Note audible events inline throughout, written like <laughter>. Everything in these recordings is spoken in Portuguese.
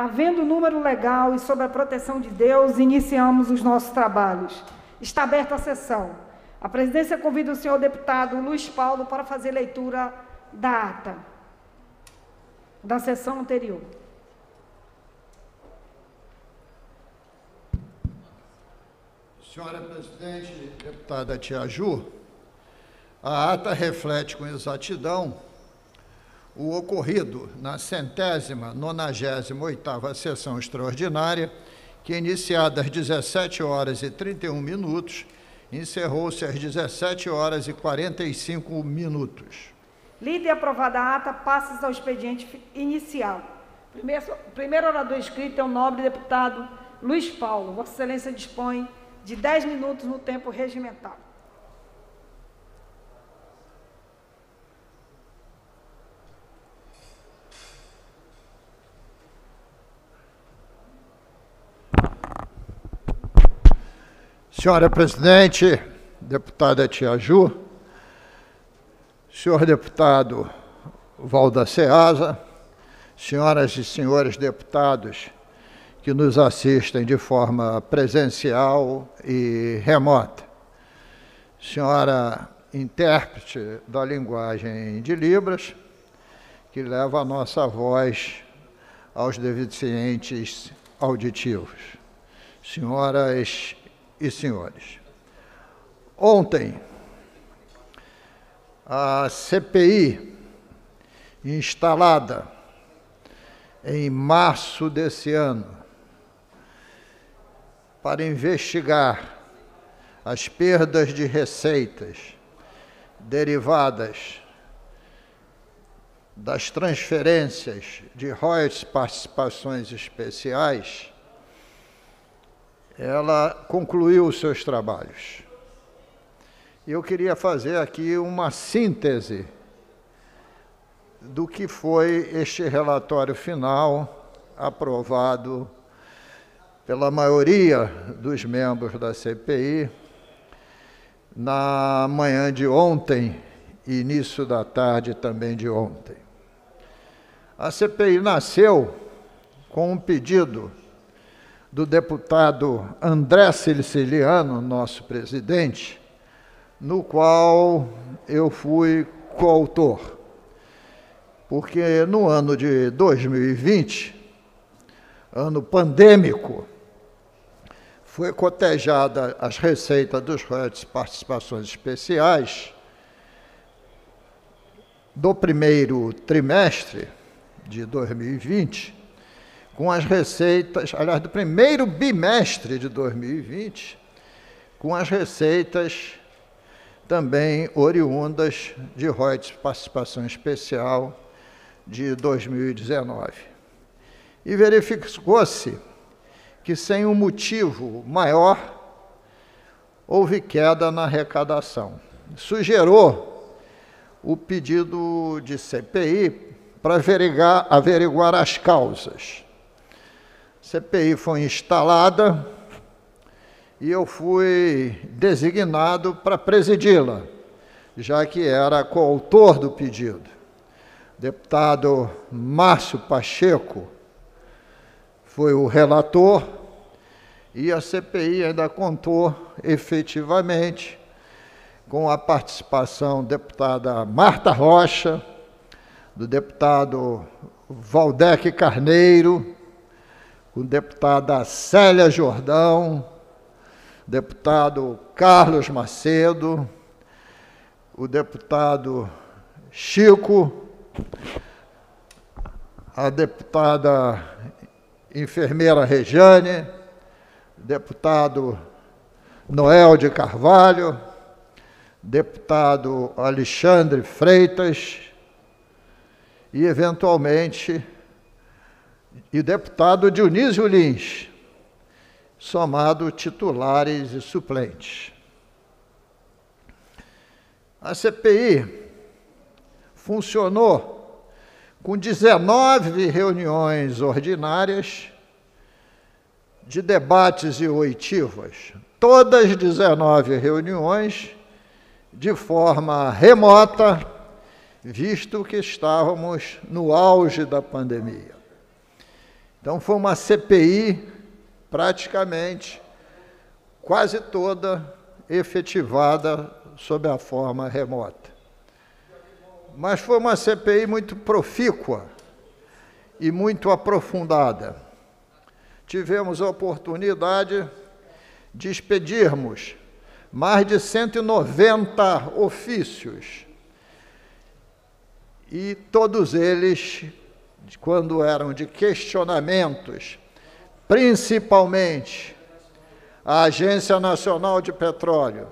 havendo número legal e sob a proteção de Deus, iniciamos os nossos trabalhos. Está aberta a sessão. A presidência convida o senhor deputado Luiz Paulo para fazer leitura da ata da sessão anterior. Senhora presidente, deputada Tia Ju, a ata reflete com exatidão o ocorrido na centésima, nonagésima, oitava sessão extraordinária, que iniciada às 17 horas e 31 minutos, encerrou-se às 17 horas e 45 minutos. Lida e aprovada a ata, passas ao expediente inicial. Primeiro, primeiro orador inscrito é o nobre deputado Luiz Paulo. Vossa Excelência dispõe de 10 minutos no tempo regimental. Senhora presidente, deputada Tia Ju, senhor deputado Valda Ceasa, senhoras e senhores deputados que nos assistem de forma presencial e remota, senhora intérprete da linguagem de Libras, que leva a nossa voz aos deficientes auditivos, senhoras e senhores. Ontem, a CPI instalada em março desse ano para investigar as perdas de receitas derivadas das transferências de royalties participações especiais ela concluiu os seus trabalhos. Eu queria fazer aqui uma síntese do que foi este relatório final aprovado pela maioria dos membros da CPI na manhã de ontem e início da tarde também de ontem. A CPI nasceu com um pedido do deputado André Siciliano, nosso presidente, no qual eu fui coautor. Porque no ano de 2020, ano pandêmico, foi cotejada as receitas dos royalties participações especiais do primeiro trimestre de 2020 com as receitas, aliás, do primeiro bimestre de 2020, com as receitas também oriundas de royalties participação especial de 2019. E verificou-se que sem um motivo maior houve queda na arrecadação. Sugerou o pedido de CPI para averiguar, averiguar as causas. CPI foi instalada e eu fui designado para presidi-la, já que era coautor do pedido. Deputado Márcio Pacheco foi o relator e a CPI ainda contou efetivamente com a participação da deputada Marta Rocha, do deputado Valdec Carneiro, com deputada Célia Jordão, deputado Carlos Macedo, o deputado Chico, a deputada enfermeira Rejane, deputado Noel de Carvalho, deputado Alexandre Freitas e, eventualmente, e o deputado Dionísio Lins, somado titulares e suplentes. A CPI funcionou com 19 reuniões ordinárias de debates e oitivas, todas 19 reuniões de forma remota, visto que estávamos no auge da pandemia. Então foi uma CPI praticamente quase toda efetivada sob a forma remota. Mas foi uma CPI muito profícua e muito aprofundada. Tivemos a oportunidade de expedirmos mais de 190 ofícios e todos eles quando eram de questionamentos, principalmente a Agência Nacional de Petróleo,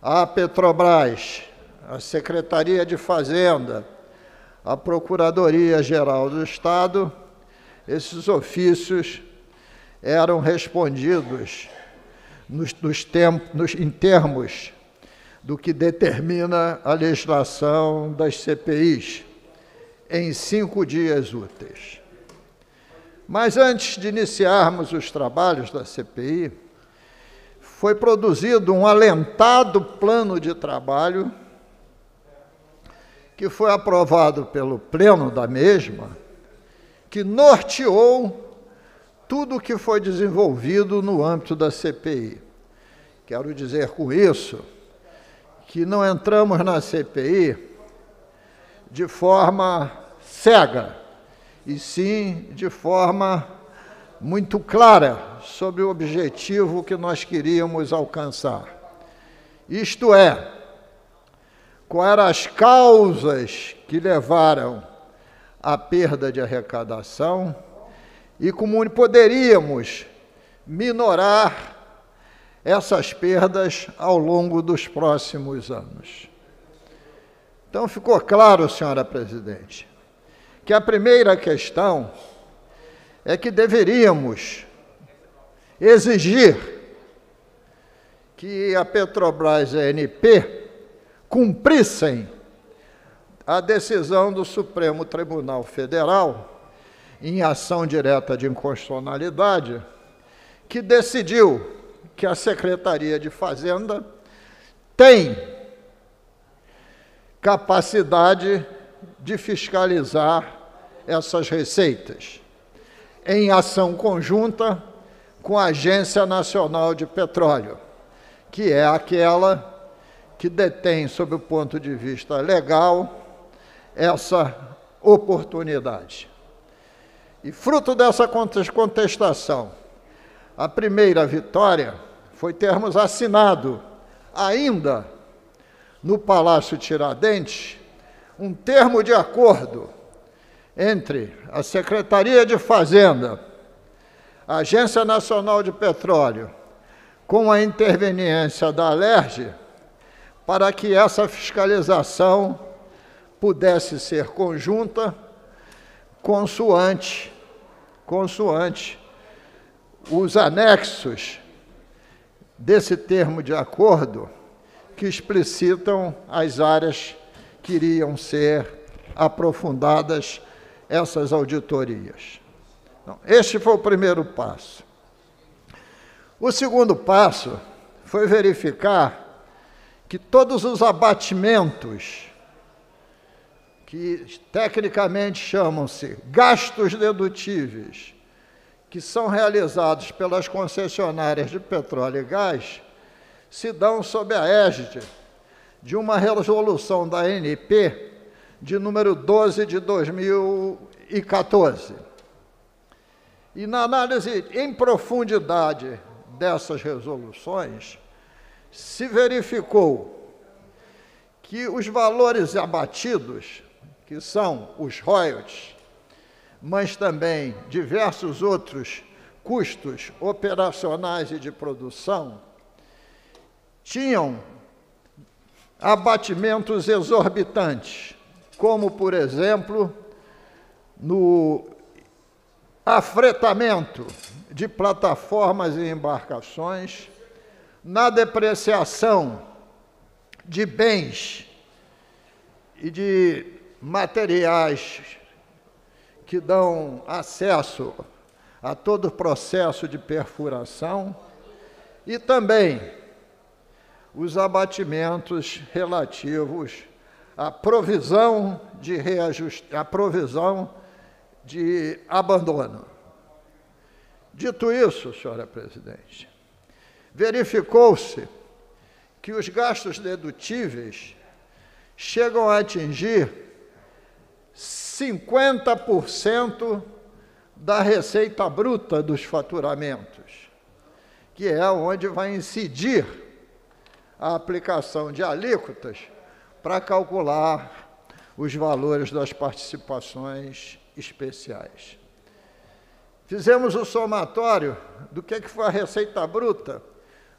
a Petrobras, a Secretaria de Fazenda, a Procuradoria-Geral do Estado, esses ofícios eram respondidos nos, nos tempos, nos, em termos do que determina a legislação das CPIs em cinco dias úteis. Mas antes de iniciarmos os trabalhos da CPI, foi produzido um alentado plano de trabalho que foi aprovado pelo pleno da mesma, que norteou tudo o que foi desenvolvido no âmbito da CPI. Quero dizer com isso que não entramos na CPI de forma cega, e sim de forma muito clara sobre o objetivo que nós queríamos alcançar. Isto é, quais eram as causas que levaram à perda de arrecadação e como poderíamos minorar essas perdas ao longo dos próximos anos. Então ficou claro, senhora presidente, que a primeira questão é que deveríamos exigir que a Petrobras e a ANP cumprissem a decisão do Supremo Tribunal Federal em ação direta de inconstitucionalidade, que decidiu que a Secretaria de Fazenda tem capacidade de fiscalizar essas receitas, em ação conjunta com a Agência Nacional de Petróleo, que é aquela que detém, sob o ponto de vista legal, essa oportunidade. E fruto dessa contestação, a primeira vitória foi termos assinado ainda no Palácio Tiradentes um termo de acordo entre a Secretaria de Fazenda, a Agência Nacional de Petróleo, com a interveniência da Alerj, para que essa fiscalização pudesse ser conjunta, consoante, consoante os anexos desse termo de acordo que explicitam as áreas que iriam ser aprofundadas essas auditorias. Então, este foi o primeiro passo. O segundo passo foi verificar que todos os abatimentos, que tecnicamente chamam-se gastos dedutíveis, que são realizados pelas concessionárias de petróleo e gás, se dão sob a égide de uma resolução da NP de número 12 de 2014. E na análise em profundidade dessas resoluções, se verificou que os valores abatidos, que são os royalties, mas também diversos outros custos operacionais e de produção, tinham abatimentos exorbitantes, como, por exemplo, no afretamento de plataformas e embarcações, na depreciação de bens e de materiais que dão acesso a todo o processo de perfuração e também os abatimentos relativos à provisão de reajuste, à provisão de abandono. Dito isso, senhora presidente, verificou-se que os gastos dedutíveis chegam a atingir 50% da receita bruta dos faturamentos, que é onde vai incidir a aplicação de alíquotas para calcular os valores das participações especiais. Fizemos o somatório do que, é que foi a receita bruta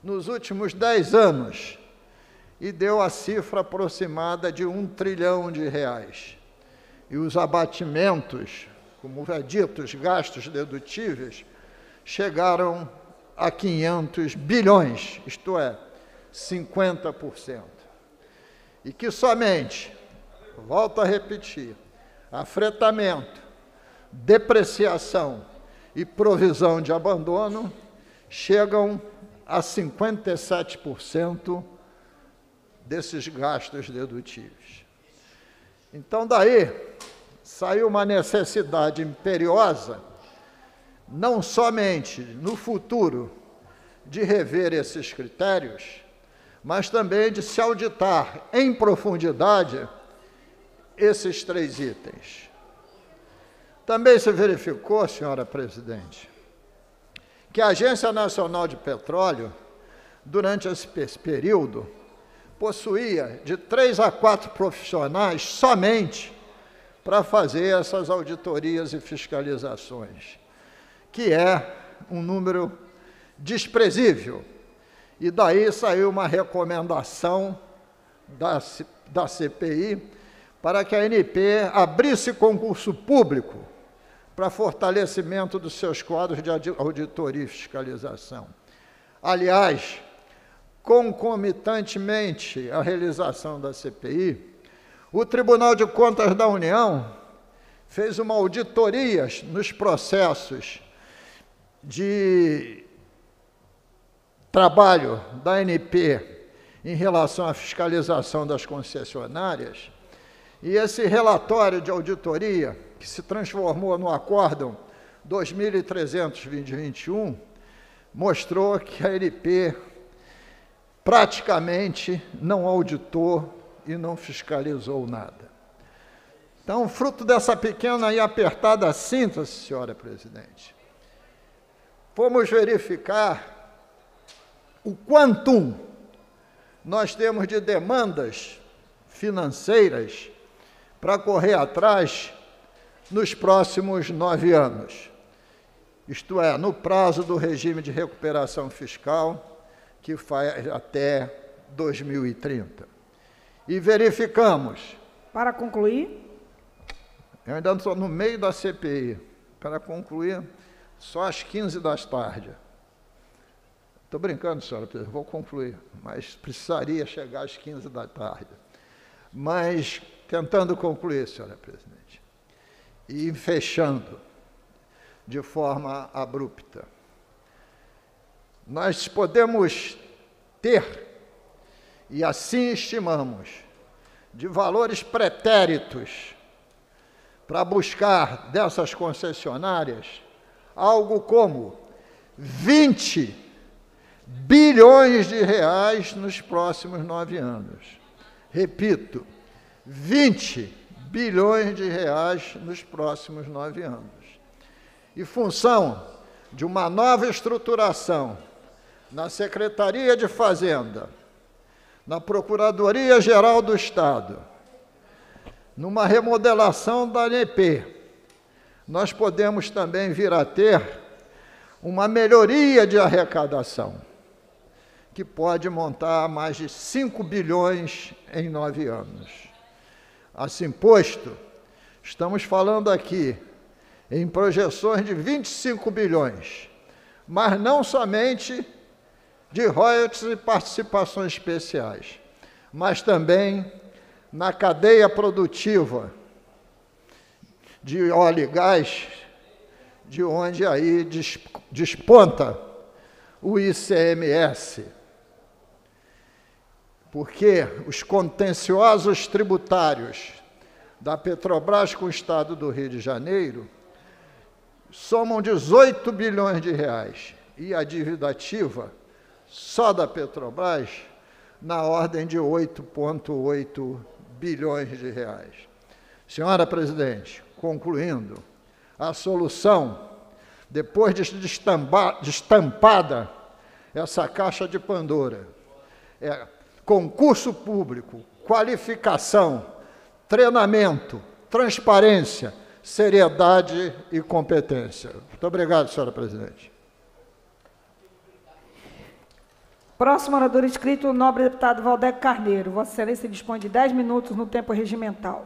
nos últimos 10 anos e deu a cifra aproximada de um trilhão de reais. E os abatimentos, como é dito, os gastos dedutíveis, chegaram a 500 bilhões, isto é, 50%. E que somente, volto a repetir, afretamento, depreciação e provisão de abandono chegam a 57% desses gastos dedutíveis. Então, daí saiu uma necessidade imperiosa, não somente no futuro de rever esses critérios, mas também de se auditar em profundidade esses três itens. Também se verificou, senhora presidente, que a Agência Nacional de Petróleo, durante esse período, possuía de três a quatro profissionais somente para fazer essas auditorias e fiscalizações, que é um número desprezível e daí saiu uma recomendação da, da CPI para que a NP abrisse concurso público para fortalecimento dos seus quadros de auditoria e fiscalização. Aliás, concomitantemente à realização da CPI, o Tribunal de Contas da União fez uma auditoria nos processos de trabalho da ANP em relação à fiscalização das concessionárias, e esse relatório de auditoria, que se transformou no acórdão 2300 mostrou que a ANP praticamente não auditou e não fiscalizou nada. Então, fruto dessa pequena e apertada síntese, senhora presidente, fomos verificar o quantum nós temos de demandas financeiras para correr atrás nos próximos nove anos. Isto é, no prazo do regime de recuperação fiscal, que faz até 2030. E verificamos. Para concluir. Eu ainda estou no meio da CPI. Para concluir, só às 15 da tarde. Estou brincando, senhora, vou concluir, mas precisaria chegar às 15 da tarde. Mas, tentando concluir, senhora presidente, e fechando de forma abrupta, nós podemos ter, e assim estimamos, de valores pretéritos para buscar dessas concessionárias algo como 20 bilhões de reais nos próximos nove anos. Repito, 20 bilhões de reais nos próximos nove anos. E função de uma nova estruturação na Secretaria de Fazenda, na Procuradoria Geral do Estado, numa remodelação da ANP, nós podemos também vir a ter uma melhoria de arrecadação que pode montar mais de 5 bilhões em nove anos. Assim posto, estamos falando aqui em projeções de 25 bilhões, mas não somente de royalties e participações especiais, mas também na cadeia produtiva de óleo e gás, de onde aí desponta o ICMS porque os contenciosos tributários da Petrobras com o Estado do Rio de Janeiro somam 18 bilhões de reais e a dívida ativa só da Petrobras na ordem de 8,8 bilhões de reais. Senhora presidente, concluindo, a solução, depois de estampada destampada essa caixa de Pandora, é concurso público, qualificação, treinamento, transparência, seriedade e competência. Muito obrigado, senhora presidente. Próximo orador inscrito, o nobre deputado Valdeco Carneiro. Vossa Excelência dispõe de 10 minutos no tempo regimental.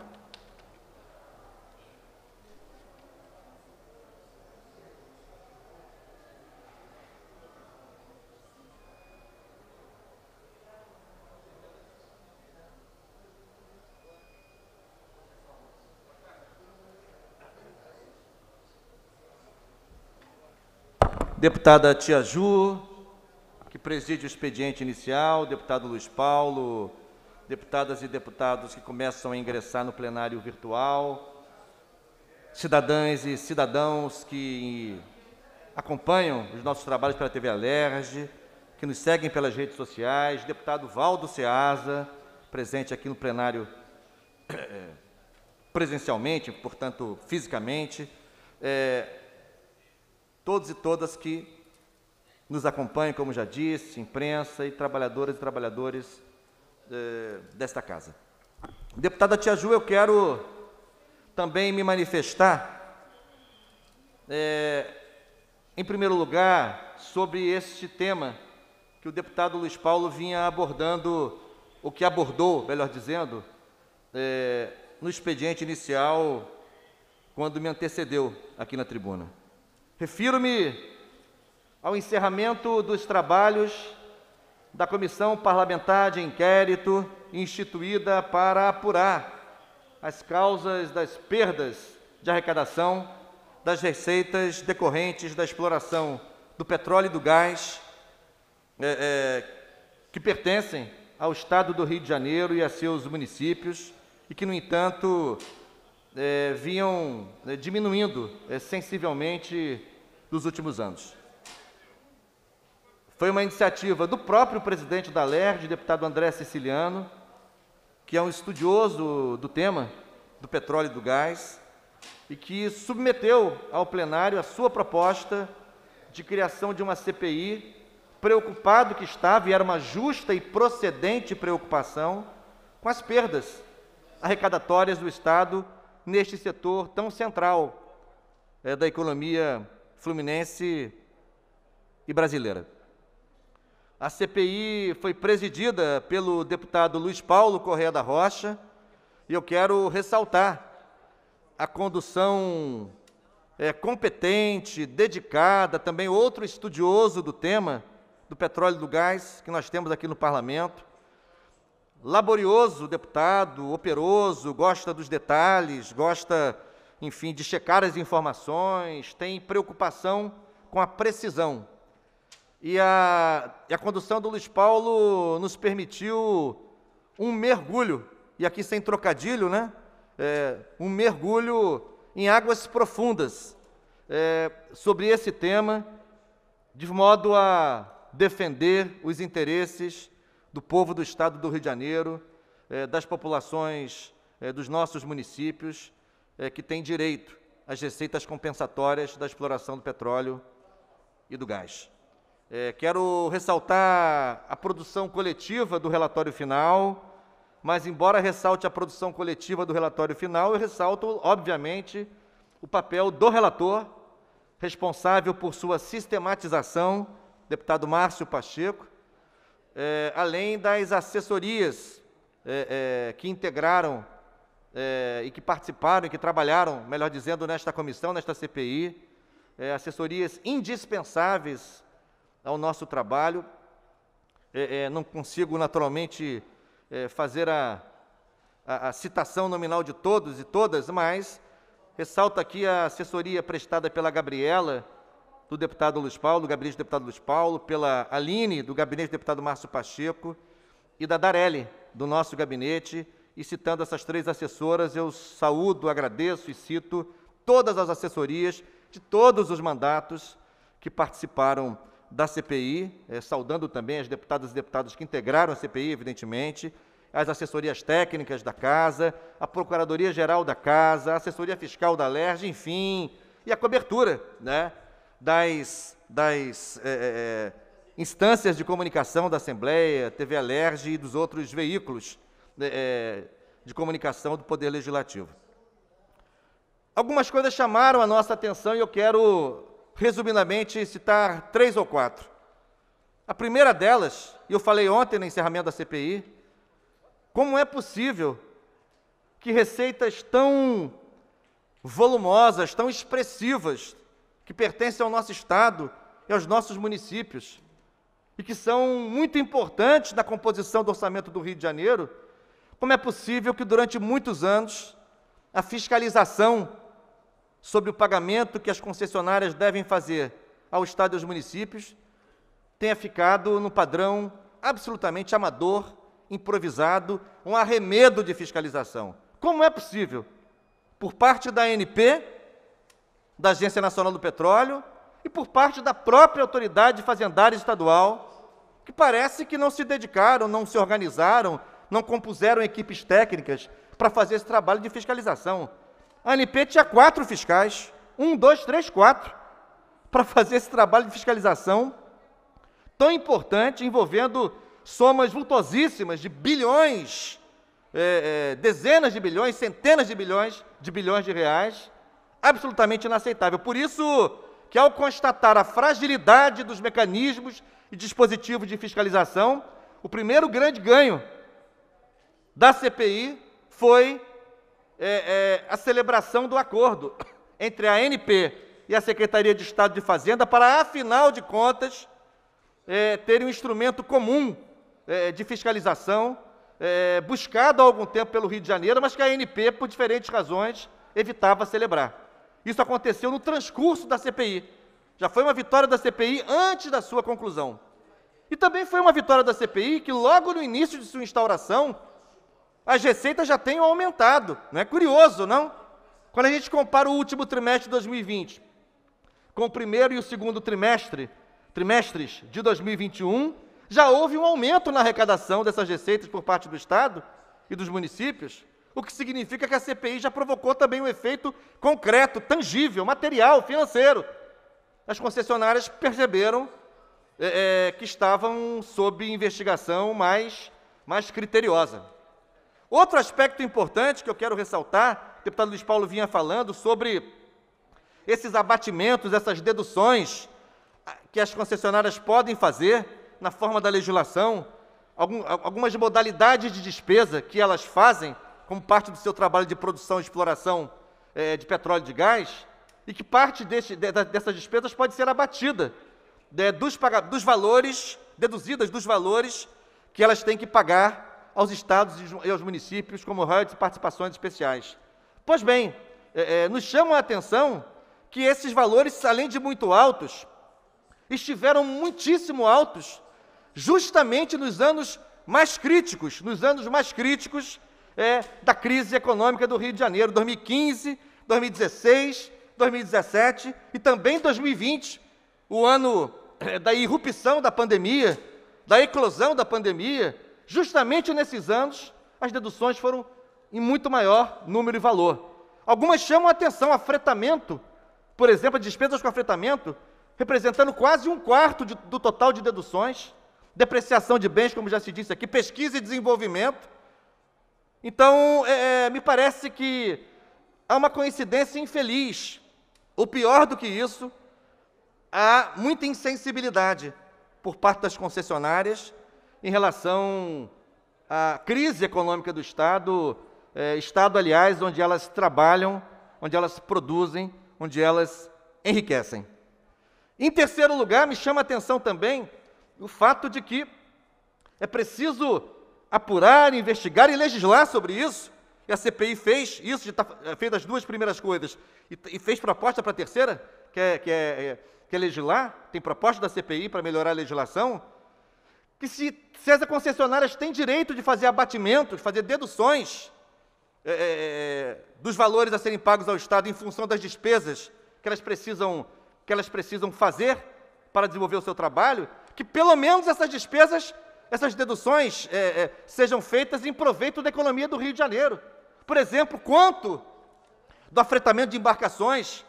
deputada Tia Ju, que preside o expediente inicial, deputado Luiz Paulo, deputadas e deputados que começam a ingressar no plenário virtual, cidadãs e cidadãos que acompanham os nossos trabalhos pela TV Alerj, que nos seguem pelas redes sociais, deputado Valdo Ceasa, presente aqui no plenário eh, presencialmente, portanto, fisicamente, é, todos e todas que nos acompanham, como já disse, imprensa e trabalhadoras e trabalhadores eh, desta casa. Deputada Tia Ju, eu quero também me manifestar, eh, em primeiro lugar, sobre este tema que o deputado Luiz Paulo vinha abordando, o que abordou, melhor dizendo, eh, no expediente inicial, quando me antecedeu aqui na tribuna. Refiro-me ao encerramento dos trabalhos da Comissão Parlamentar de Inquérito instituída para apurar as causas das perdas de arrecadação das receitas decorrentes da exploração do petróleo e do gás é, é, que pertencem ao Estado do Rio de Janeiro e a seus municípios e que, no entanto, é, vinham é, diminuindo é, sensivelmente nos últimos anos. Foi uma iniciativa do próprio presidente da LERD, deputado André Siciliano, que é um estudioso do tema do petróleo e do gás, e que submeteu ao plenário a sua proposta de criação de uma CPI, preocupado que estava, e era uma justa e procedente preocupação, com as perdas arrecadatórias do Estado neste setor tão central é, da economia fluminense e brasileira. A CPI foi presidida pelo deputado Luiz Paulo Correa da Rocha e eu quero ressaltar a condução é, competente, dedicada, também outro estudioso do tema do petróleo e do gás que nós temos aqui no parlamento, Laborioso deputado, operoso, gosta dos detalhes, gosta, enfim, de checar as informações, tem preocupação com a precisão. E a, e a condução do Luiz Paulo nos permitiu um mergulho, e aqui sem trocadilho, né? É, um mergulho em águas profundas é, sobre esse tema, de modo a defender os interesses do povo do estado do Rio de Janeiro, eh, das populações eh, dos nossos municípios, eh, que têm direito às receitas compensatórias da exploração do petróleo e do gás. quero ressaltar a produção coletiva do relatório final, mas, embora ressalte a produção coletiva do relatório final, eu ressalto, obviamente, o papel do relator, responsável por sua sistematização, deputado Márcio Pacheco, é, além das assessorias é, é, que integraram é, e que participaram, e que trabalharam, melhor dizendo, nesta comissão, nesta CPI, é, assessorias indispensáveis ao nosso trabalho. É, não consigo, naturalmente, fazer a, a, a citação nominal de todos e todas, mas ressalto aqui a assessoria prestada pela Gabriela, do deputado Luiz Paulo, do gabinete do deputado Luiz Paulo, pela Aline, do gabinete do deputado Márcio Pacheco, e da Darelli, do nosso gabinete. E citando essas três assessoras, eu saúdo, agradeço e cito todas as assessorias de todos os mandatos que participaram da CPI, eh, saudando também as deputadas e deputados que integraram a CPI, evidentemente, as assessorias técnicas da Casa, a Procuradoria-Geral da Casa, a Assessoria Fiscal da LERJ, enfim, e a cobertura, né? das, das é, é, é, instâncias de comunicação da Assembleia, TV Alerj e dos outros veículos né, é, de comunicação do Poder Legislativo. Algumas coisas chamaram a nossa atenção e eu quero, resumidamente, citar três ou quatro. A primeira delas, e eu falei ontem no encerramento da CPI, como é possível que receitas tão volumosas, tão expressivas que pertencem ao nosso Estado e aos nossos municípios, e que são muito importantes na composição do orçamento do Rio de Janeiro, como é possível que durante muitos anos a fiscalização sobre o pagamento que as concessionárias devem fazer ao Estado e aos municípios tenha ficado no padrão absolutamente amador, improvisado, um arremedo de fiscalização? Como é possível, por parte da ANP, da Agência Nacional do Petróleo e por parte da própria autoridade fazendária estadual, que parece que não se dedicaram, não se organizaram, não compuseram equipes técnicas para fazer esse trabalho de fiscalização. A ANP tinha quatro fiscais, um, dois, três, quatro, para fazer esse trabalho de fiscalização tão importante, envolvendo somas vultosíssimas de bilhões, é, é, dezenas de bilhões, centenas de bilhões de bilhões de reais absolutamente inaceitável. Por isso que, ao constatar a fragilidade dos mecanismos e dispositivos de fiscalização, o primeiro grande ganho da CPI foi é, é, a celebração do acordo <coughs> entre a ANP e a Secretaria de Estado de Fazenda para, afinal de contas, é, um instrumento comum é, de fiscalização, é, buscado há algum tempo pelo Rio de Janeiro, mas que a ANP, por diferentes razões, evitava celebrar. Isso aconteceu no transcurso da CPI. Já foi uma vitória da CPI antes da sua conclusão. E também foi uma vitória da CPI que, logo no início de sua instauração, as receitas já tenham aumentado. Não é curioso, não? Quando a gente compara o último trimestre de 2020 com o primeiro e o segundo trimestre, trimestres de 2021, já houve um aumento na arrecadação dessas receitas por parte do Estado e dos municípios o que significa que a CPI já provocou também um efeito concreto, tangível, material, financeiro. As concessionárias perceberam é, é, que estavam sob investigação mais, mais criteriosa. Outro aspecto importante que eu quero ressaltar, o deputado Luiz Paulo vinha falando sobre esses abatimentos, essas deduções que as concessionárias podem fazer na forma da legislação, algumas modalidades de despesa que elas fazem como parte do seu trabalho de produção e exploração é, de petróleo e de gás, e que parte desse, de, dessas despesas pode ser abatida de, né, dos, dos valores, deduzidas dos valores que elas têm que pagar aos estados e aos municípios, como royalties e participações especiais. Pois bem, é, é, nos chama a atenção que esses valores, além de muito altos, estiveram muitíssimo altos justamente nos anos mais críticos, nos anos mais críticos é, da crise econômica do Rio de Janeiro, 2015, 2016, 2017 e também 2020, o ano eh, da irrupção da pandemia, da eclosão da pandemia. Justamente nesses anos, as deduções foram em muito maior número e valor. Algumas chamam a atenção, afretamento, por exemplo, despesas com afretamento, representando quase um quarto de, do total de deduções, depreciação de bens, como já se disse aqui, pesquisa e desenvolvimento, então, é, é, me parece que há uma coincidência infeliz. Ou pior do que isso, há muita insensibilidade por parte das concessionárias em relação à crise econômica do Estado, é, Estado, aliás, onde elas trabalham, onde elas produzem, onde elas enriquecem. Em terceiro lugar, me chama a atenção também o fato de que é preciso apurar, investigar e legislar sobre isso. E a CPI fez isso, tá, eh, fez as duas primeiras coisas e, e fez proposta para a terceira, que é, que, é, eh, que é legislar. Tem proposta da CPI para melhorar a legislação. Que se, se as concessionárias têm direito de fazer abatimentos, fazer deduções é, dos valores a serem pagos ao Estado em função das despesas que elas precisam, que elas precisam fazer para desenvolver o seu trabalho, que pelo menos essas despesas essas deduções é, é, sejam feitas em proveito da economia do Rio de Janeiro. Por exemplo, quanto do afretamento de embarcações,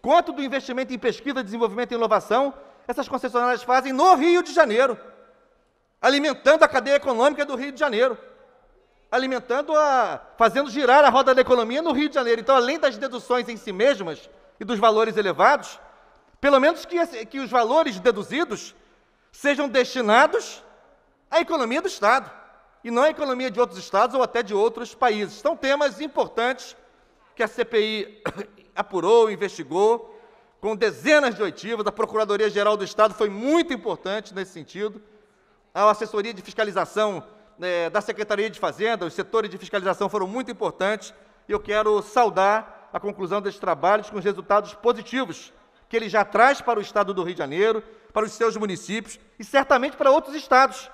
quanto do investimento em pesquisa, desenvolvimento e inovação essas concessionárias fazem no Rio de Janeiro, alimentando a cadeia econômica do Rio de Janeiro, alimentando a. fazendo girar a roda da economia no Rio de Janeiro. Então, além das deduções em si mesmas e dos valores elevados, pelo menos que, que os valores deduzidos sejam destinados a economia do Estado, e não a economia de outros estados ou até de outros países. São temas importantes que a CPI <coughs> apurou, investigou, com dezenas de oitivas. A Procuradoria-Geral do Estado foi muito importante nesse sentido. A assessoria de fiscalização né, da Secretaria de Fazenda, os setores de fiscalização foram muito importantes. E eu quero saudar a conclusão desses trabalhos com os resultados positivos que ele já traz para o Estado do Rio de Janeiro, para os seus municípios e certamente para outros estados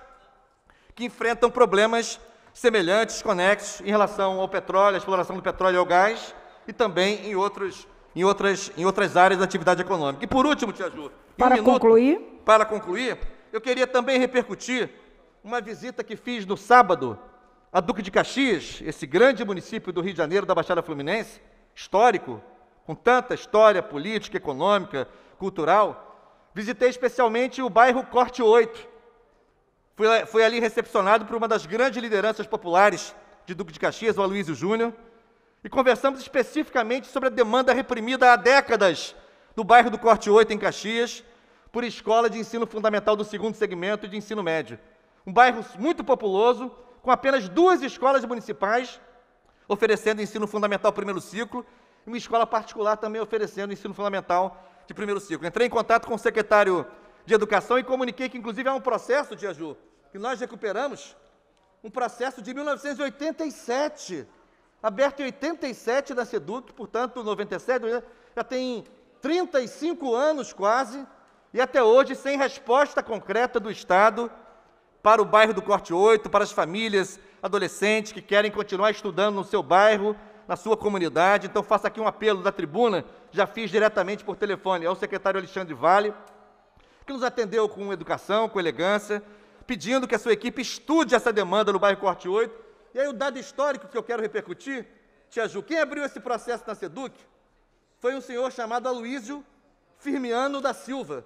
que enfrentam problemas semelhantes, conexos, em relação ao petróleo, à exploração do petróleo e ao gás, e também em, outros, em, outras, em outras áreas da atividade econômica. E por último, Tia Ju, para um concluir, minuto, para concluir, eu queria também repercutir uma visita que fiz no sábado a Duque de Caxias, esse grande município do Rio de Janeiro, da Baixada Fluminense, histórico, com tanta história política, econômica, cultural, visitei especialmente o bairro Corte 8, foi, foi ali recepcionado por uma das grandes lideranças populares de Duque de Caxias, o Aloysio Júnior, e conversamos especificamente sobre a demanda reprimida há décadas do bairro do Corte 8, em Caxias, por escola de ensino fundamental do segundo segmento e de ensino médio. Um bairro muito populoso, com apenas duas escolas municipais oferecendo ensino fundamental primeiro ciclo e uma escola particular também oferecendo ensino fundamental de primeiro ciclo. Entrei em contato com o secretário de educação e comuniquei que, inclusive, há um processo, de Aju, que nós recuperamos, um processo de 1987, aberto em 87 na SEDUC, portanto, 97, já tem 35 anos quase, e até hoje sem resposta concreta do Estado para o bairro do Corte 8, para as famílias adolescentes que querem continuar estudando no seu bairro, na sua comunidade. Então, faço aqui um apelo da tribuna, já fiz diretamente por telefone ao secretário Alexandre Vale, que nos atendeu com educação, com elegância, pedindo que a sua equipe estude essa demanda no bairro Corte 8. E aí o dado histórico que eu quero repercutir, Tia Ju, quem abriu esse processo na SEDUC foi um senhor chamado Aloísio Firmiano da Silva,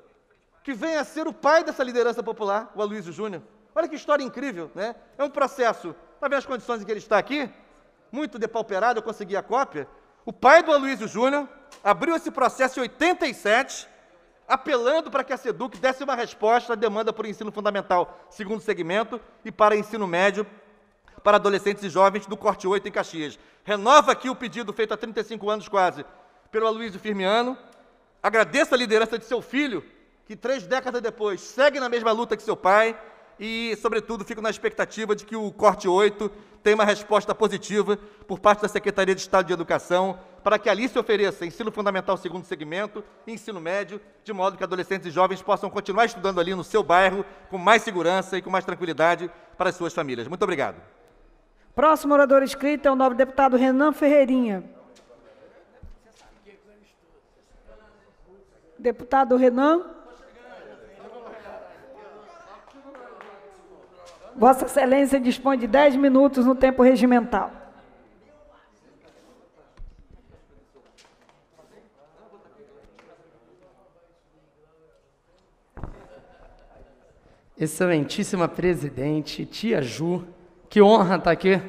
que vem a ser o pai dessa liderança popular, o Aloísio Júnior. Olha que história incrível, né? É um processo, está as condições em que ele está aqui? Muito depauperado, eu consegui a cópia. O pai do Aloísio Júnior abriu esse processo em 87, apelando para que a SEDUC desse uma resposta à demanda por ensino fundamental, segundo segmento, e para ensino médio para adolescentes e jovens do Corte 8 em Caxias. Renova aqui o pedido feito há 35 anos quase pelo Aloysio Firmiano. Agradeça a liderança de seu filho, que três décadas depois segue na mesma luta que seu pai e, sobretudo, fico na expectativa de que o Corte 8 tenha uma resposta positiva por parte da Secretaria de Estado de Educação para que ali se ofereça ensino fundamental segundo segmento, ensino médio, de modo que adolescentes e jovens possam continuar estudando ali no seu bairro com mais segurança e com mais tranquilidade para as suas famílias. Muito obrigado. Próximo orador inscrito é o nobre deputado Renan Ferreirinha. Deputado Renan. Vossa Excelência dispõe de 10 minutos no tempo regimental. Excelentíssima presidente, tia Ju, que honra estar tá aqui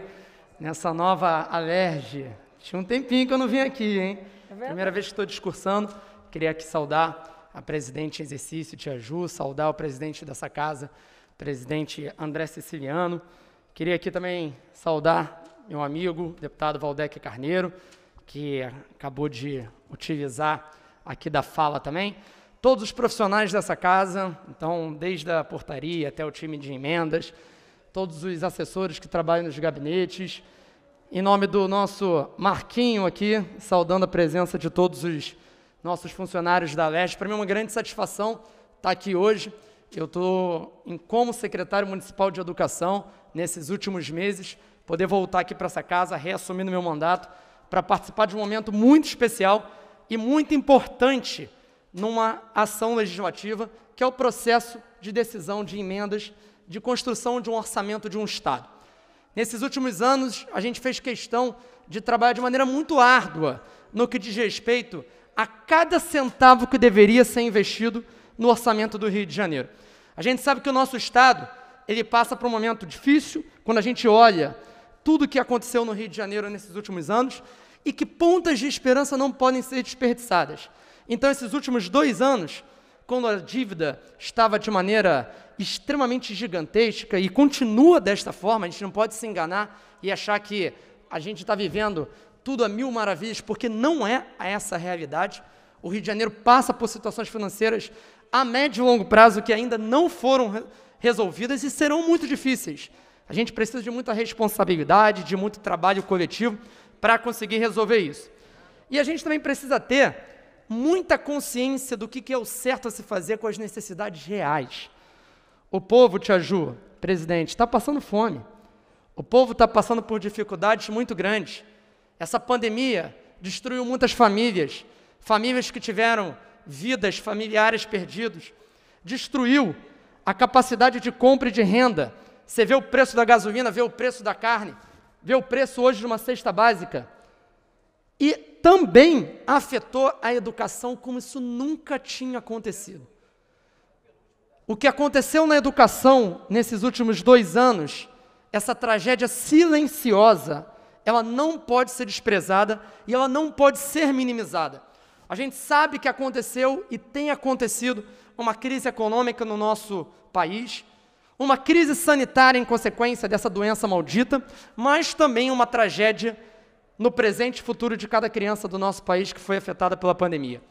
nessa nova alergia. Tinha um tempinho que eu não vim aqui, hein? É Primeira vez que estou discursando, queria aqui saudar a presidente em exercício, tia Ju, saudar o presidente dessa casa, presidente André Siciliano. Queria aqui também saudar meu amigo, deputado Valdec Carneiro, que acabou de utilizar aqui da fala também todos os profissionais dessa casa, então, desde a portaria até o time de emendas, todos os assessores que trabalham nos gabinetes. Em nome do nosso Marquinho aqui, saudando a presença de todos os nossos funcionários da Leste. Para mim é uma grande satisfação estar aqui hoje. Eu estou, como secretário municipal de educação, nesses últimos meses, poder voltar aqui para essa casa, reassumindo meu mandato, para participar de um momento muito especial e muito importante numa ação legislativa, que é o processo de decisão de emendas de construção de um orçamento de um Estado. Nesses últimos anos, a gente fez questão de trabalhar de maneira muito árdua no que diz respeito a cada centavo que deveria ser investido no orçamento do Rio de Janeiro. A gente sabe que o nosso Estado, ele passa por um momento difícil, quando a gente olha tudo o que aconteceu no Rio de Janeiro nesses últimos anos, e que pontas de esperança não podem ser desperdiçadas. Então, esses últimos dois anos, quando a dívida estava de maneira extremamente gigantesca e continua desta forma, a gente não pode se enganar e achar que a gente está vivendo tudo a mil maravilhas, porque não é essa a realidade. O Rio de Janeiro passa por situações financeiras a médio e longo prazo que ainda não foram resolvidas e serão muito difíceis. A gente precisa de muita responsabilidade, de muito trabalho coletivo para conseguir resolver isso. E a gente também precisa ter muita consciência do que, que é o certo a se fazer com as necessidades reais. O povo, Tia Ju, presidente, está passando fome. O povo está passando por dificuldades muito grandes. Essa pandemia destruiu muitas famílias, famílias que tiveram vidas familiares perdidos, destruiu a capacidade de compra e de renda. Você vê o preço da gasolina, vê o preço da carne, vê o preço hoje de uma cesta básica e também afetou a educação como isso nunca tinha acontecido. O que aconteceu na educação nesses últimos dois anos, essa tragédia silenciosa, ela não pode ser desprezada e ela não pode ser minimizada. A gente sabe que aconteceu e tem acontecido uma crise econômica no nosso país, uma crise sanitária em consequência dessa doença maldita, mas também uma tragédia no presente e futuro de cada criança do nosso país que foi afetada pela pandemia.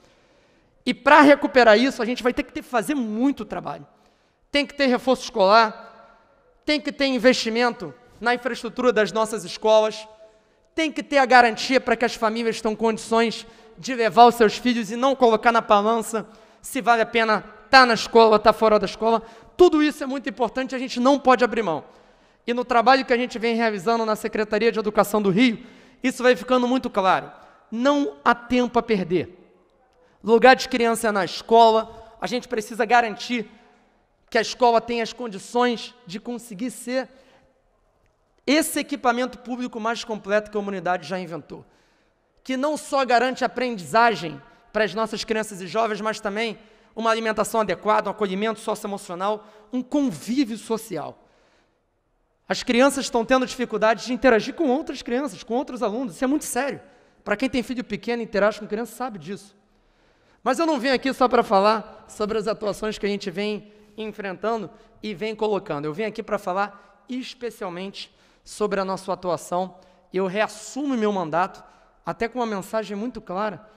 E para recuperar isso, a gente vai ter que ter, fazer muito trabalho. Tem que ter reforço escolar, tem que ter investimento na infraestrutura das nossas escolas, tem que ter a garantia para que as famílias tenham condições de levar os seus filhos e não colocar na balança se vale a pena estar tá na escola, estar tá fora da escola. Tudo isso é muito importante, a gente não pode abrir mão. E no trabalho que a gente vem realizando na Secretaria de Educação do Rio, isso vai ficando muito claro. Não há tempo a perder. Lugar de criança é na escola, a gente precisa garantir que a escola tenha as condições de conseguir ser esse equipamento público mais completo que a humanidade já inventou. Que não só garante aprendizagem para as nossas crianças e jovens, mas também uma alimentação adequada, um acolhimento socioemocional, um convívio social. As crianças estão tendo dificuldades de interagir com outras crianças, com outros alunos. Isso é muito sério. Para quem tem filho pequeno e interage com criança, sabe disso. Mas eu não vim aqui só para falar sobre as atuações que a gente vem enfrentando e vem colocando. Eu vim aqui para falar especialmente sobre a nossa atuação. Eu reassumo meu mandato, até com uma mensagem muito clara,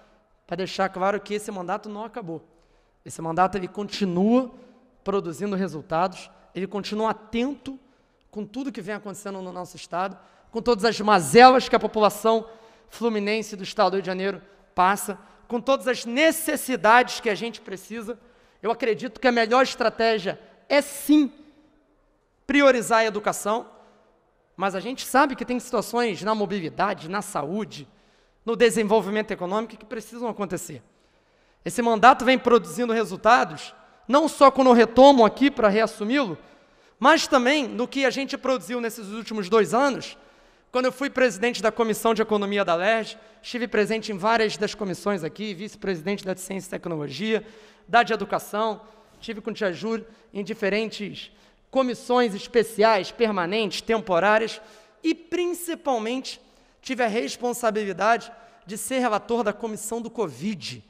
para deixar claro que esse mandato não acabou. Esse mandato ele continua produzindo resultados, ele continua atento com tudo que vem acontecendo no nosso estado, com todas as mazelas que a população fluminense do estado do Rio de Janeiro passa, com todas as necessidades que a gente precisa. Eu acredito que a melhor estratégia é sim priorizar a educação, mas a gente sabe que tem situações na mobilidade, na saúde, no desenvolvimento econômico que precisam acontecer. Esse mandato vem produzindo resultados, não só quando eu retomo aqui para reassumi-lo, mas também no que a gente produziu nesses últimos dois anos. Quando eu fui presidente da Comissão de Economia da LERJ, estive presente em várias das comissões aqui, vice-presidente da de Ciência e Tecnologia, da de Educação, estive com o Tia Júlio em diferentes comissões especiais, permanentes, temporárias, e principalmente tive a responsabilidade de ser relator da comissão do Covid,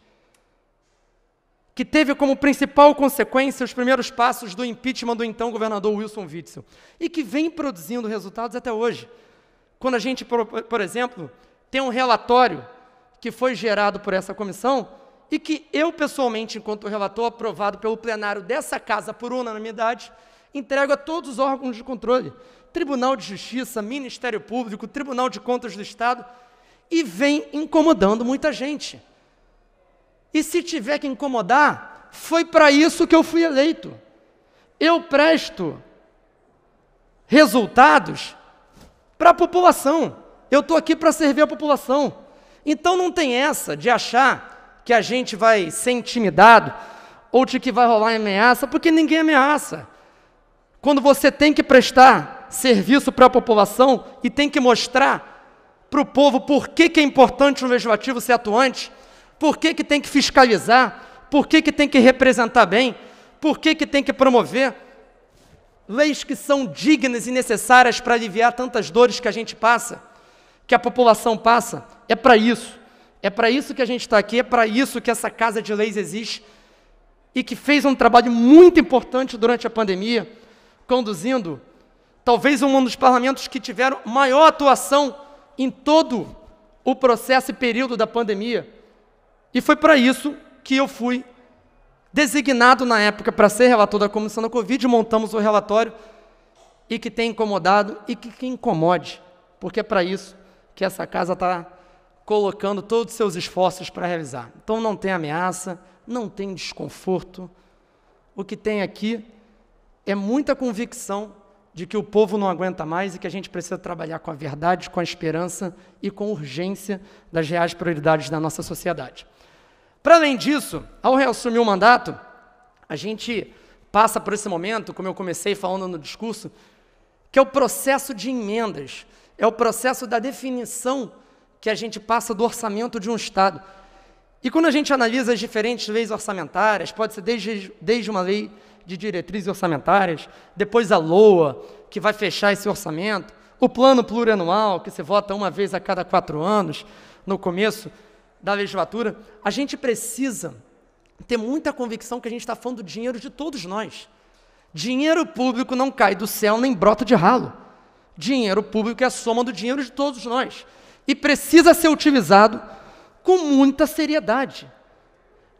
que teve como principal consequência os primeiros passos do impeachment do então governador Wilson Witzel, e que vem produzindo resultados até hoje. Quando a gente, por, exemplo, tem um relatório que foi gerado por essa comissão e que eu, pessoalmente, enquanto relator, aprovado pelo plenário dessa casa por unanimidade, entrego a todos os órgãos de controle: Tribunal de Justiça, Ministério Público, Tribunal de Contas do Estado, e vem incomodando muita gente. E se tiver que incomodar, foi para isso que eu fui eleito. Eu presto resultados para a população. Eu estou aqui para servir a população. Então não tem essa de achar que a gente vai ser intimidado ou de que vai rolar ameaça, porque ninguém ameaça. Quando você tem que prestar serviço para a população e tem que mostrar para o povo por que, que é importante o legislativo ser atuante, por que, que tem que fiscalizar, por que, que tem que representar bem, por que, que tem que promover. Leis que são dignas e necessárias para aliviar tantas dores que a gente passa, que a população passa. É para isso. É para isso que a gente está aqui, é para isso que essa casa de leis existe e que fez um trabalho muito importante durante a pandemia, conduzindo talvez um dos parlamentos que tiveram maior atuação em todo o processo e período da pandemia. E foi para isso que eu fui designado na época para ser relator da comissão da Covid, montamos o relatório e que tem incomodado e que, que incomode, porque é para isso que essa casa está colocando todos os seus esforços para realizar. Então não tem ameaça, não tem desconforto. O que tem aqui é muita convicção de que o povo não aguenta mais e que a gente precisa trabalhar com a verdade, com a esperança e com urgência das reais prioridades da nossa sociedade. Para além disso, ao reassumir o mandato, a gente passa por esse momento, como eu comecei falando no discurso, que é o processo de emendas, é o processo da definição que a gente passa do orçamento de um Estado. E quando a gente analisa as diferentes leis orçamentárias, pode ser desde, desde uma lei de diretrizes orçamentárias, depois a LOA, que vai fechar esse orçamento, o plano plurianual, que se vota uma vez a cada quatro anos, no começo, da legislatura, a gente precisa ter muita convicção que a gente está falando do dinheiro de todos nós. Dinheiro público não cai do céu nem brota de ralo. Dinheiro público é a soma do dinheiro de todos nós. E precisa ser utilizado com muita seriedade.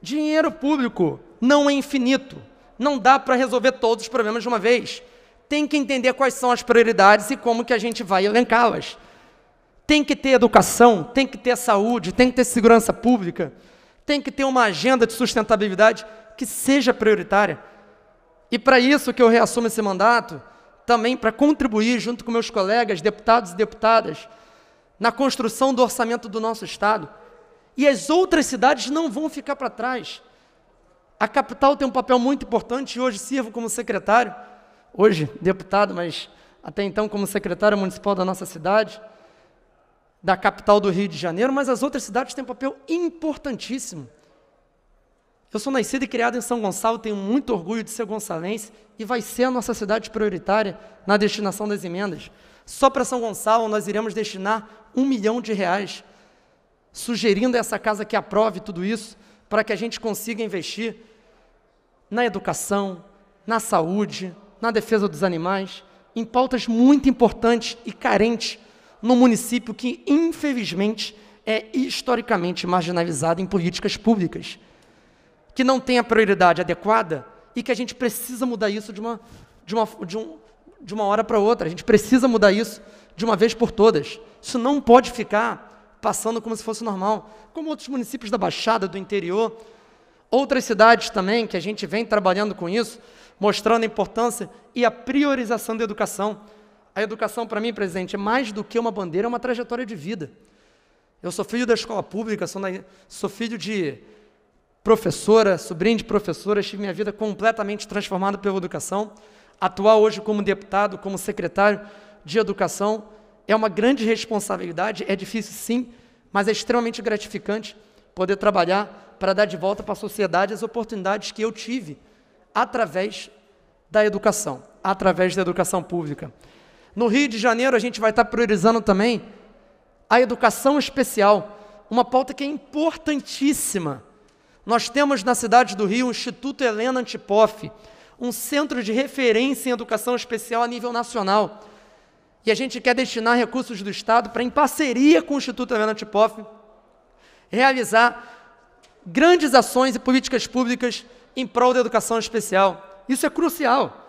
Dinheiro público não é infinito. Não dá para resolver todos os problemas de uma vez. Tem que entender quais são as prioridades e como que a gente vai elencá-las. Tem que ter educação, tem que ter saúde, tem que ter segurança pública, tem que ter uma agenda de sustentabilidade que seja prioritária. E para isso que eu reassumo esse mandato, também para contribuir junto com meus colegas, deputados e deputadas, na construção do orçamento do nosso Estado. E as outras cidades não vão ficar para trás. A capital tem um papel muito importante e hoje sirvo como secretário, hoje deputado, mas até então como secretário municipal da nossa cidade da capital do Rio de Janeiro, mas as outras cidades têm um papel importantíssimo. Eu sou nascido e criado em São Gonçalo, tenho muito orgulho de ser gonçalense e vai ser a nossa cidade prioritária na destinação das emendas. Só para São Gonçalo nós iremos destinar um milhão de reais, sugerindo a essa casa que aprove tudo isso, para que a gente consiga investir na educação, na saúde, na defesa dos animais, em pautas muito importantes e carentes no município que, infelizmente, é historicamente marginalizado em políticas públicas, que não tem a prioridade adequada e que a gente precisa mudar isso de uma, de uma, de um, de uma hora para outra. A gente precisa mudar isso de uma vez por todas. Isso não pode ficar passando como se fosse normal. Como outros municípios da Baixada, do interior, outras cidades também, que a gente vem trabalhando com isso, mostrando a importância e a priorização da educação a educação para mim, presidente, é mais do que uma bandeira, é uma trajetória de vida. Eu sou filho da escola pública, sou, na, sou filho de professora, sobrinho de professora, tive minha vida completamente transformada pela educação. Atuar hoje como deputado, como secretário de educação, é uma grande responsabilidade, é difícil sim, mas é extremamente gratificante poder trabalhar para dar de volta para a sociedade as oportunidades que eu tive através da educação, através da educação pública. No Rio de Janeiro, a gente vai estar priorizando também a educação especial, uma pauta que é importantíssima. Nós temos na cidade do Rio o Instituto Helena Antipoff, um centro de referência em educação especial a nível nacional. E a gente quer destinar recursos do Estado para, em parceria com o Instituto Helena Antipoff, realizar grandes ações e políticas públicas em prol da educação especial. Isso é crucial.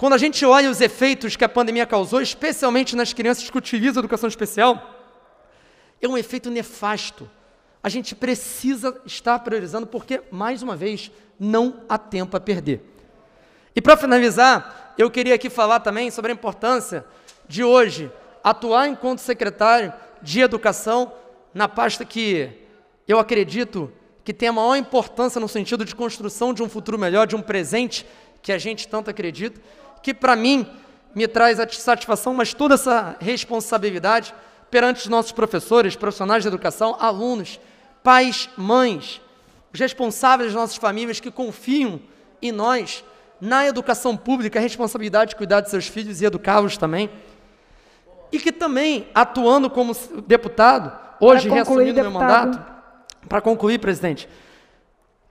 Quando a gente olha os efeitos que a pandemia causou, especialmente nas crianças que utilizam educação especial, é um efeito nefasto. A gente precisa estar priorizando, porque, mais uma vez, não há tempo a perder. E para finalizar, eu queria aqui falar também sobre a importância de hoje atuar enquanto secretário de educação na pasta que eu acredito que tem a maior importância no sentido de construção de um futuro melhor, de um presente que a gente tanto acredita, que para mim me traz a satisfação, mas toda essa responsabilidade perante os nossos professores, profissionais de educação, alunos, pais, mães, os responsáveis das nossas famílias que confiam em nós, na educação pública, a responsabilidade de cuidar de seus filhos e educá-los também. E que também, atuando como deputado, hoje concluir, reassumindo deputado. meu mandato, para concluir, presidente,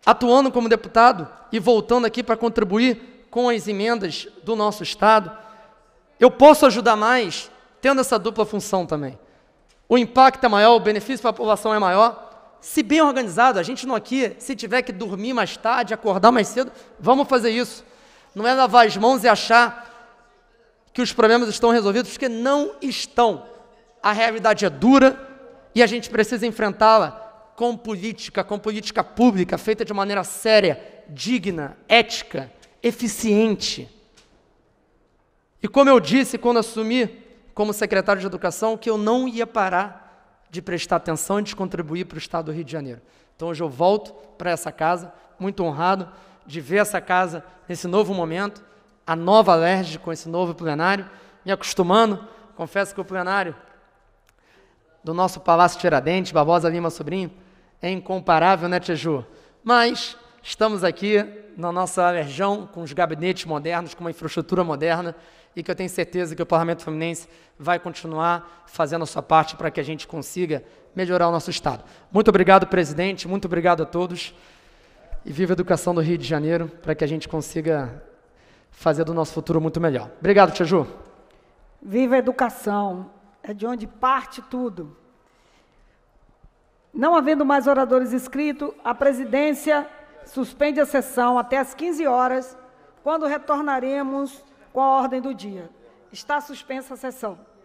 atuando como deputado e voltando aqui para contribuir com as emendas do nosso Estado, eu posso ajudar mais tendo essa dupla função também. O impacto é maior, o benefício para a população é maior. Se bem organizado, a gente não aqui, se tiver que dormir mais tarde, acordar mais cedo, vamos fazer isso. Não é lavar as mãos e achar que os problemas estão resolvidos, porque não estão. A realidade é dura e a gente precisa enfrentá-la com política, com política pública, feita de maneira séria, digna, ética eficiente. E como eu disse quando assumi como secretário de Educação, que eu não ia parar de prestar atenção e de contribuir para o Estado do Rio de Janeiro. Então hoje eu volto para essa casa, muito honrado de ver essa casa nesse novo momento, a nova LERJ com esse novo plenário, me acostumando. Confesso que o plenário do nosso Palácio Tiradentes, Barbosa Lima Sobrinho, é incomparável, né, Teju? Mas estamos aqui na nossa região, com os gabinetes modernos, com uma infraestrutura moderna, e que eu tenho certeza que o Parlamento Fluminense vai continuar fazendo a sua parte para que a gente consiga melhorar o nosso Estado. Muito obrigado, presidente, muito obrigado a todos. E viva a educação do Rio de Janeiro, para que a gente consiga fazer do nosso futuro muito melhor. Obrigado, Tia Ju. Viva a educação, é de onde parte tudo. Não havendo mais oradores inscritos, a presidência suspende a sessão até às 15 horas, quando retornaremos com a ordem do dia. Está suspensa a sessão.